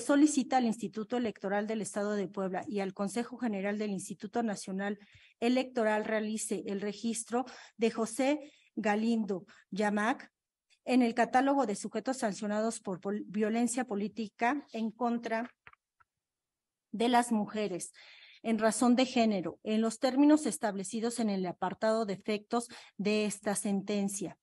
solicita al Instituto Electoral del Estado de Puebla y al Consejo General del Instituto Nacional Electoral realice el registro de José Galindo Yamac en el catálogo de sujetos sancionados por violencia política en contra de las mujeres en razón de género, en los términos establecidos en el apartado de efectos de esta sentencia.